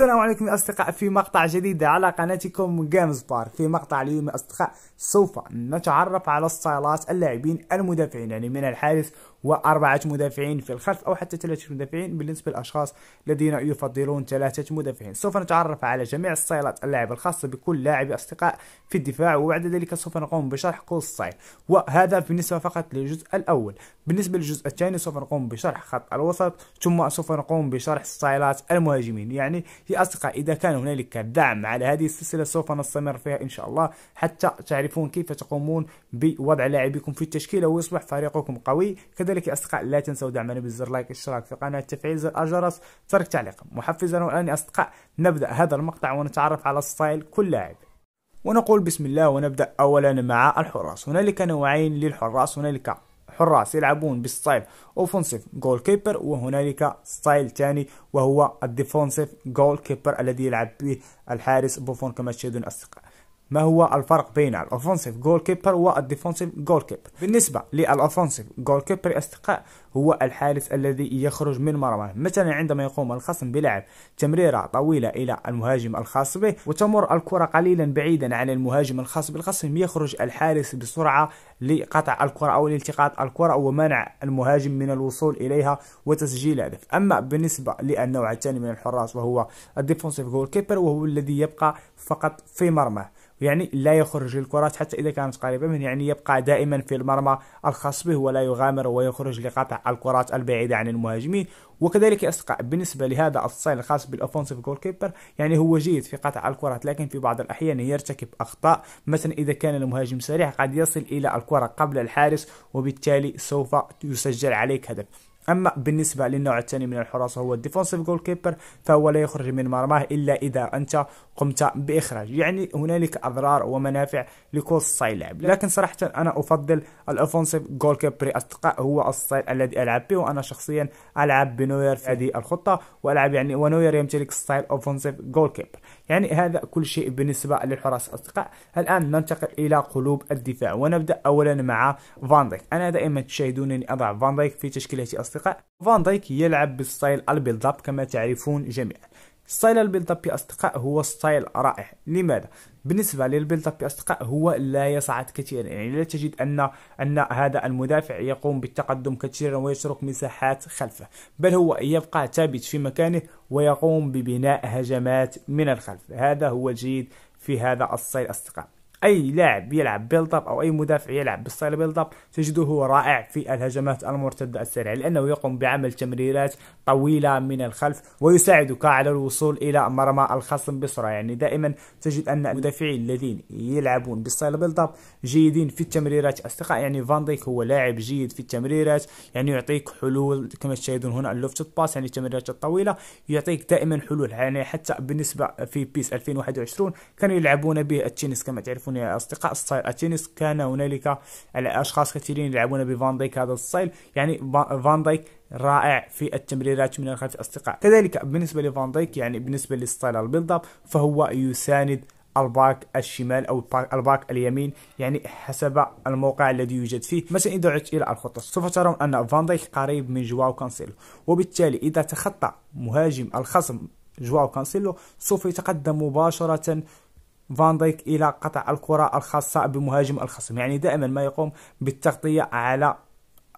السلام عليكم يا أصدقاء في مقطع جديد على قناتكم جيمز بار في مقطع اليوم يا أصدقاء سوف نتعرف على ستايلات اللاعبين المدافعين يعني من الحارس وأربعة مدافعين في الخلف أو حتى ثلاثة مدافعين بالنسبة للأشخاص الذين يفضلون ثلاثة مدافعين سوف نتعرف على جميع الصيلات اللاعب الخاصة بكل لاعب أصدقاء في الدفاع وبعد ذلك سوف نقوم بشرح كل ستايل وهذا بالنسبة فقط للجزء الأول بالنسبة للجزء الثاني سوف نقوم بشرح خط الوسط ثم سوف نقوم بشرح الصيلات المهاجمين يعني يا أصدقاء إذا كان هنالك دعم على هذه السلسلة سوف نستمر فيها إن شاء الله حتى تعرفون كيف تقومون بوضع لاعبكم في التشكيلة ويصبح فريقكم قوي كذلك يا أصدقاء لا تنسوا دعمنا بزر لايك اشتراك في القناة تفعيل زر الجرس ترك تعليق محفزا والآن يا أصدقاء نبدأ هذا المقطع ونتعرف على ستايل كل لاعب ونقول بسم الله ونبدأ أولا مع الحراس هنالك نوعين للحراس هنالك حراس يلعبون بستايل اوفنسيف جول كيبر وهنالك ستايل ثاني وهو الديفونسيف جول كيبر الذي يلعب به الحارس بوفون كما تشاهدون اصدقائي ما هو الفرق بين الاوفنسيف جول كيبر والديفنسيف جول كيبر بالنسبه للاوفنسيف جول كيبر اصدقاء هو الحارس الذي يخرج من مرمى مثلا عندما يقوم الخصم بلعب تمريره طويله الى المهاجم الخاص به وتمر الكره قليلا بعيدا عن المهاجم الخاص بالخصم يخرج الحارس بسرعه لقطع الكره او لالتقاط الكره ومنع المهاجم من الوصول اليها وتسجيل هدف اما بالنسبه للنوع الثاني من الحراس وهو الديفنسيف جول كيبر وهو الذي يبقى فقط في مرمى يعني لا يخرج للكرات حتى إذا كانت قريبة منه يعني يبقى دائما في المرمى الخاص به ولا يغامر ويخرج لقطع الكرات البعيدة عن المهاجمين وكذلك أصدقاء بالنسبة لهذا الصين الخاص بالأوفنسيف جول كيبر يعني هو جيد في قطع الكرات لكن في بعض الأحيان يرتكب أخطاء مثلا إذا كان المهاجم سريع قد يصل إلى الكرة قبل الحارس وبالتالي سوف يسجل عليك هدف أما بالنسبة للنوع الثاني من الحراس هو الديفونسيف جول كيبر فهو لا يخرج من مرماه إلا إذا أنت قمت بإخراج يعني هنالك أضرار ومنافع لكل ستايل لعب لكن صراحة أنا أفضل الأوفنسيف جول كيبر أصدقاء هو الستايل الذي ألعب به وأنا شخصيا ألعب بنوير في هذه الخطة وألعب يعني ونوير يمتلك ستايل أوفنسيف جول كيبر يعني هذا كل شيء بالنسبة للحراس الأصدقاء الآن ننتقل إلى قلوب الدفاع ونبدأ أولا مع فان دايك أنا دائما تشاهدونني أضع فان دايك في تشكيلتي أصدقاء الاصدقاء فان دايك يلعب بالستايل البيلد اب كما تعرفون جميعا ستايل البيلد اب يا اصدقاء هو ستايل رائع لماذا بالنسبه للبيلد اب يا اصدقاء هو لا يصعد كثيرا يعني لا تجد ان ان هذا المدافع يقوم بالتقدم كثيرا ويترك مساحات خلفه بل هو يبقى ثابت في مكانه ويقوم ببناء هجمات من الخلف هذا هو الجيد في هذا الستايل اصدقاء اي لاعب يلعب بيلد اب او اي مدافع يلعب بالستايل بيلد اب تجده هو رائع في الهجمات المرتده السريعه لانه يقوم بعمل تمريرات طويله من الخلف ويساعدك على الوصول الى مرمى الخصم بسرعه يعني دائما تجد ان المدافعين الذين يلعبون بالستايل بيلد اب جيدين في التمريرات اصدقاء يعني فان ديك هو لاعب جيد في التمريرات يعني يعطيك حلول كما تشاهدون هنا اللوفت باس يعني التمريرات الطويله يعطيك دائما حلول يعني حتى بالنسبه في بيس 2021 كانوا يلعبون به التنس كما تعرفون تعرفون يا أصدقاء ستايل التنس كان هنالك أشخاص كثيرين يلعبون بفان دايك هذا الستايل يعني فان دايك رائع في التمريرات من الخلف أصدقاء كذلك بالنسبة لفان دايك يعني بالنسبة للستايل البيلد اب فهو يساند الباك الشمال او الباك اليمين يعني حسب الموقع الذي يوجد فيه مثلا اذا عدت الى الخطه سوف ترون ان فان دايك قريب من جواو كانسيلو وبالتالي اذا تخطى مهاجم الخصم جواو كانسيلو سوف يتقدم مباشره فان دايك الى قطع الكره الخاصه بمهاجم الخصم يعني دائما ما يقوم بالتغطيه على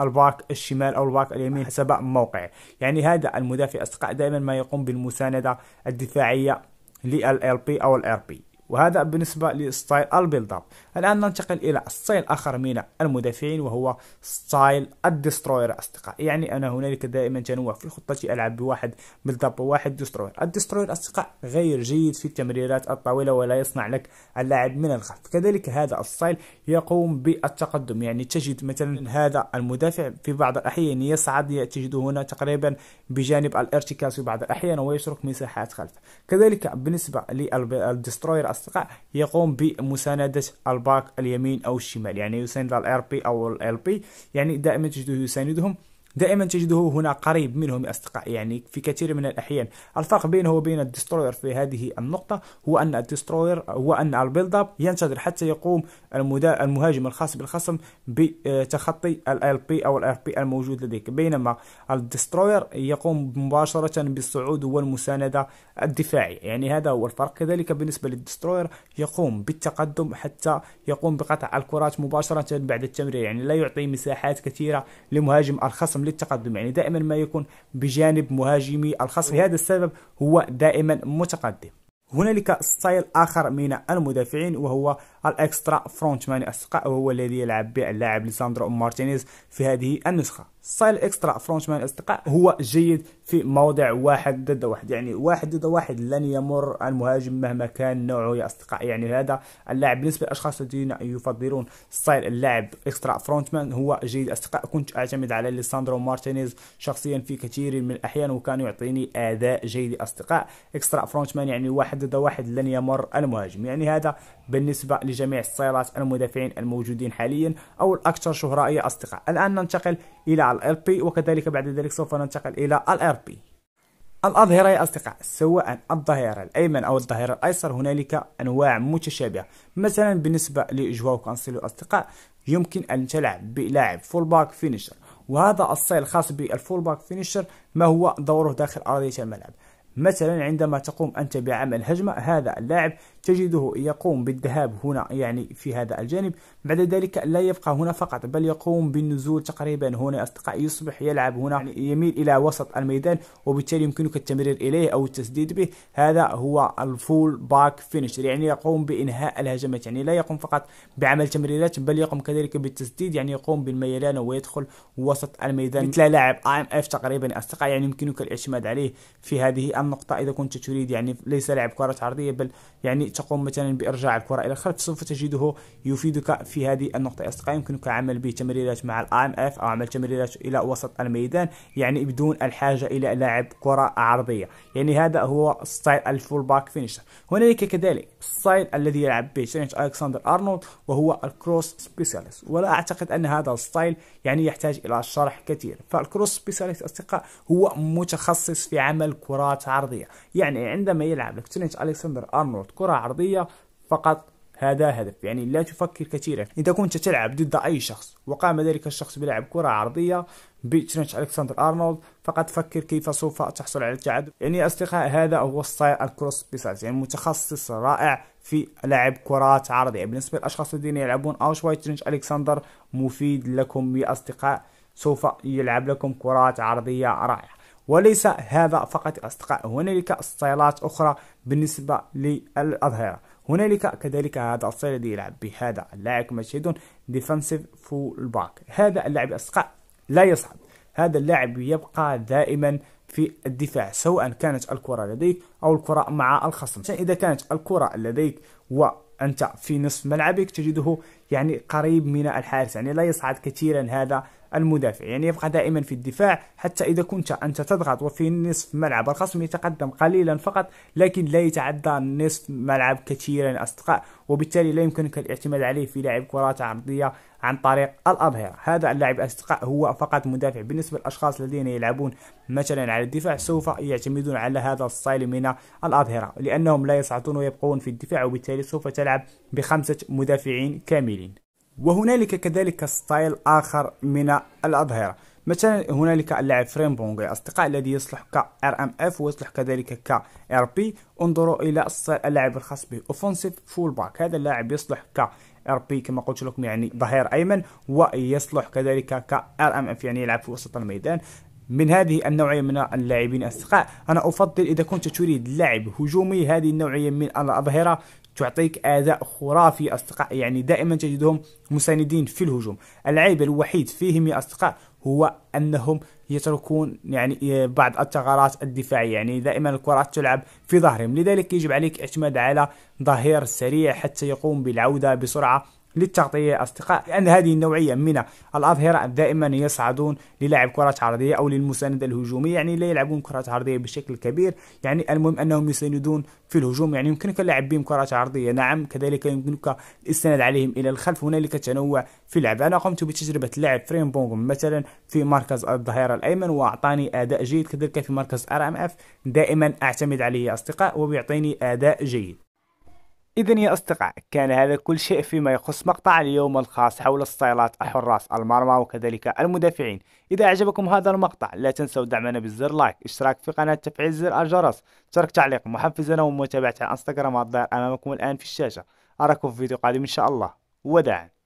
الباك الشمال او الباك اليمين حسب موقعه يعني هذا المدافع اصدقاء دائما ما يقوم بالمسانده الدفاعيه للال بي او الار بي وهذا بالنسبة لستايل البيلد اب الآن ننتقل إلى ستايل آخر من المدافعين وهو ستايل الدستروير أصدقاء يعني انا هنالك دائما تنوع في خطتي ألعب بواحد بيلد اب وواحد دستروير الدستروير أصدقاء غير جيد في التمريرات الطويلة ولا يصنع لك اللاعب من الخلف كذلك هذا الستايل يقوم بالتقدم يعني تجد مثلا هذا المدافع في بعض الأحيان يصعد تجده هنا تقريبا بجانب الارتكاز في بعض الأحيان ويترك مساحات خلفه كذلك بالنسبة للدستروير الأصدقاء يقوم بمساندة الباك اليمين أو الشمال يعني يساند الار بي أو ال بي يعني دائما تجده يساندهم دائما تجده هنا قريب منهم أصدقاء يعني في كثير من الأحيان الفرق بينه وبين الدستروير في هذه النقطة هو أن الدستروير هو أن البيلد أب ينتظر حتى يقوم المهاجم الخاص بالخصم بتخطي ال بي أو ال بي الموجود لديك بينما الدستروير يقوم مباشرة بالصعود والمساندة الدفاعي يعني هذا هو الفرق كذلك بالنسبة للدستروير يقوم بالتقدم حتى يقوم بقطع الكرات مباشرة بعد التمرير يعني لا يعطي مساحات كثيرة لمهاجم الخصم للتقدم يعني دائما ما يكون بجانب مهاجمي الخصم لهذا السبب هو دائما متقدم هنالك ستايل اخر من المدافعين وهو الاكسترا فرونتمان يعني اصدقاء وهو الذي يلعب به اللاعب ليساندرو مارتينيز في هذه النسخه ستايل اكسترا فرونش مان الاصدقاء هو جيد في موضع واحد ضد واحد يعني واحد ضد واحد لن يمر المهاجم مهما كان نوعه يا اصدقاء يعني هذا اللاعب بالنسبه للاشخاص الذين يفضلون ستايل اللاعب اكسترا فرونت مان هو جيد اصدقاء كنت اعتمد على ليساندرو مارتينيز شخصيا في كثير من الاحيان وكان يعطيني اداء جيد اصدقاء اكسترا فرونت مان يعني واحد ضد واحد لن يمر المهاجم يعني هذا بالنسبه لجميع ستايلات المدافعين الموجودين حاليا او الاكثر شهره يا اصدقاء الان ننتقل الى ال بي وكذلك بعد ذلك سوف ننتقل إلى ال ار بي الأظهرة يا أصدقاء سواء الظهير الأيمن أو الظهير الأيسر هنالك أنواع متشابهة مثلا بالنسبة لجواو كانسيلو أصدقاء يمكن أن تلعب بلاعب فول باك فينيشر وهذا السيل الخاص بالفول باك فينيشر ما هو دوره داخل أرضية الملعب مثلا عندما تقوم أنت بعمل هجمة هذا اللاعب تجده يقوم بالذهاب هنا يعني في هذا الجانب بعد ذلك لا يبقى هنا فقط بل يقوم بالنزول تقريبا هنا أصدقائي يصبح يلعب هنا يعني يميل إلى وسط الميدان وبالتالي يمكنك التمرير إليه أو التسديد به هذا هو الفول باك فينشر يعني يقوم بإنهاء الهجمات يعني لا يقوم فقط بعمل تمريرات بل يقوم كذلك بالتسديد يعني يقوم بالميلان ويدخل وسط الميدان مثل لاعب ام اف تقريبا أصدقائي يعني يمكنك الاعتماد عليه في هذه النقطة إذا كنت تريد يعني ليس لاعب كرة عرضية بل يعني تقوم مثلا بإرجاع الكرة إلى الخلف سوف تجده يفيدك في هذه النقطة يا أصدقائي يمكنك عمل به تمريرات مع الاي ام اف أو عمل تمريرات إلى وسط الميدان يعني بدون الحاجة إلى لاعب كرة عرضية يعني هذا هو ستايل الفول باك فينيشر هنالك كذلك ستايل الذي يلعب به ترينت ألكسندر أرنولد وهو الكروس سبيشاليست ولا أعتقد أن هذا الستايل يعني يحتاج إلى شرح كثير فالكروس سبيشاليست أصدقاء هو متخصص في عمل كرات عرضية يعني عندما يلعب لك ترينت ألكسندر أرنولد كرة عرضية فقط هذا هدف يعني لا تفكر كثيرا إذا كنت تلعب ضد أي شخص وقام ذلك الشخص بلعب كرة عرضية بترنش ألكسندر أرنولد فقد فكر كيف سوف تحصل على التعادل يعني أصدقاء هذا هو الصاير الكروس بيسالس يعني متخصص رائع في لعب كرات عرضية بالنسبة للأشخاص الذين يلعبون أوشواي ترنش ألكسندر مفيد لكم يا أصدقاء سوف يلعب لكم كرات عرضية رائعة وليس هذا فقط أصدقاء هنالك ستايلات أخرى بالنسبة للأظهرة هنالك كذلك هذا الستايل الذي يلعب بهذا اللاعب كما تشاهدون ديفنسيف فول باك هذا اللاعب أصدقاء لا يصعد هذا اللاعب يبقى دائما في الدفاع سواء كانت الكرة لديك أو الكرة مع الخصم إذا كانت الكرة لديك وأنت في نصف ملعبك تجده يعني قريب من الحارس يعني لا يصعد كثيرا هذا المدافع يعني يبقى دائما في الدفاع حتى إذا كنت أنت تضغط وفي نصف ملعب الخصم يتقدم قليلا فقط لكن لا يتعدى نصف ملعب كثيرا أصدقاء وبالتالي لا يمكنك الاعتماد عليه في لعب كرات عرضية عن طريق الأظهرة هذا اللاعب أصدقاء هو فقط مدافع بالنسبة للأشخاص الذين يلعبون مثلا على الدفاع سوف يعتمدون على هذا الستايل من الأظهرة لأنهم لا يسعطون ويبقون في الدفاع وبالتالي سوف تلعب بخمسة مدافعين كاملين وهنالك كذلك ستايل آخر من الأظهرة مثلا هنالك اللاعب فريم بونغ يا أصدقاء الذي يصلح كار ام اف ويصلح كذلك كار بي انظروا إلى اللاعب الخاص به اوفنسيف فول باك هذا اللاعب يصلح ك ار بي كما قلت لكم يعني ظهير ايمن ويصلح كذلك كار ام اف يعني يلعب في وسط الميدان من هذه النوعيه من اللاعبين الاصدقاء انا افضل اذا كنت تريد لاعب هجومي هذه النوعيه من الاظهره تعطيك اداء خرافي اصدقاء يعني دائما تجدهم مساندين في الهجوم العيب الوحيد فيهم يا اصدقاء هو انهم يتركون يعني بعض الثغرات الدفاعيه يعني دائما الكرات تلعب في ظهرهم لذلك يجب عليك اعتماد على ظهير سريع حتى يقوم بالعوده بسرعه للتغطية أصدقاء لأن هذه النوعية من الأظهرة دائما يصعدون للعب كرات عرضية أو للمساندة الهجومية يعني لا يلعبون كرات عرضية بشكل كبير يعني المهم أنهم يساندون في الهجوم يعني يمكنك اللعب بهم كرات عرضية نعم كذلك يمكنك الاستناد عليهم إلى الخلف هنالك تنوع في اللعب أنا قمت بتجربة لعب فريم بونغ مثلا في مركز الظهير الأيمن وأعطاني أداء جيد كذلك في مركز ار ام اف دائما أعتمد عليه أصدقاء وبيعطيني أداء جيد إذا يا أصدقاء كان هذا كل شيء فيما يخص مقطع اليوم الخاص حول الصيلات الحراس المرمى وكذلك المدافعين إذا أعجبكم هذا المقطع لا تنسوا دعمنا بالزر لايك اشتراك في قناة تفعيل زر الجرس ترك تعليق محفزنا لنا ومتابعة انستغرام الظاهر أمامكم الآن في الشاشة أراكم في فيديو قادم إن شاء الله وداعا